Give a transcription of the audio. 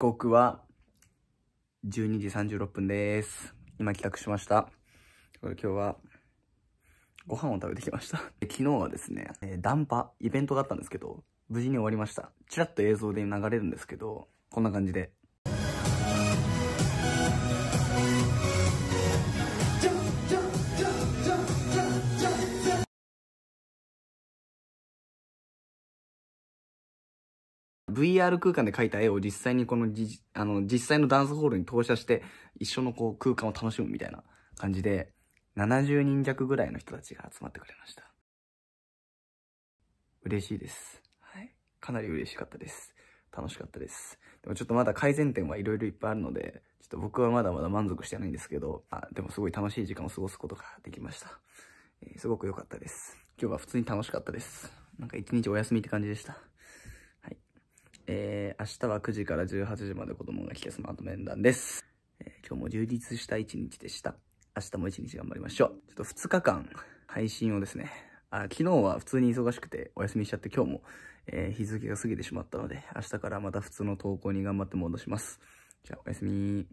刻は12時36分です。今帰宅しました。今日はご飯を食べてきました 昨日はですね、えー、ダンパ、イベントがあったんですけど、無事に終わりました。ちらっと映像で流れるんですけど、こんな感じで VR 空間で描いた絵を実際にこのじ、あの、実際のダンスホールに投射して、一緒のこう空間を楽しむみたいな感じで、70人弱ぐらいの人たちが集まってくれました。嬉しいです。はい。かなり嬉しかったです。楽しかったです。でもちょっとまだ改善点はいろいろいっぱいあるので、ちょっと僕はまだまだ満足してないんですけど、あでもすごい楽しい時間を過ごすことができました。えー、すごく良かったです。今日は普通に楽しかったです。なんか一日お休みって感じでした。えー、明日は9時から18時まで子供が聞けマート面談です。えー、今日も充実した一日でした。明日も一日頑張りましょう。ちょっと2日間配信をですね、あ昨日は普通に忙しくてお休みしちゃって今日も、えー、日付が過ぎてしまったので、明日からまた普通の投稿に頑張って戻します。じゃあおやすみ